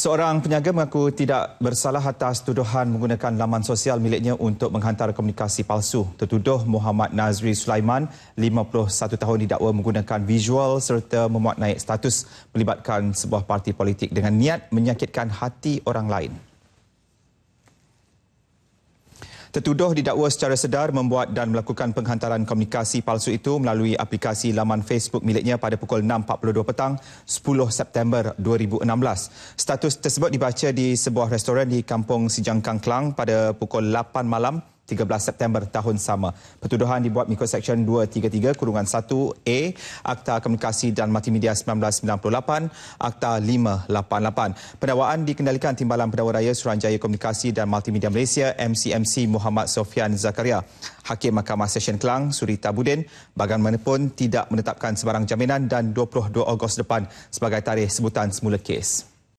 Seorang peniaga mengaku tidak bersalah atas tuduhan menggunakan laman sosial miliknya untuk menghantar komunikasi palsu. Tertuduh Muhammad Nazri Sulaiman, 51 tahun didakwa menggunakan visual serta memuat naik status melibatkan sebuah parti politik dengan niat menyakitkan hati orang lain. Tertuduh didakwa secara sedar membuat dan melakukan penghantaran komunikasi palsu itu melalui aplikasi laman Facebook miliknya pada pukul 6.42 petang 10 September 2016. Status tersebut dibaca di sebuah restoran di Kampung Sijangkang Kelang pada pukul 8 malam 13 September tahun sama. Pertuduhan dibuat mengikut Seksyen 233 Kurungan 1A Akta Komunikasi dan Multimedia 1998 Akta 588. Pendawaan dikendalikan Timbalan Pendawa Raya Suruhanjaya Komunikasi dan Multimedia Malaysia MCMC Muhammad Sofian Zakaria. Hakim Mahkamah Seksyen Kelang Suri Tabudin bagaimanapun tidak menetapkan sebarang jaminan dan 22 Ogos depan sebagai tarikh sebutan semula kes.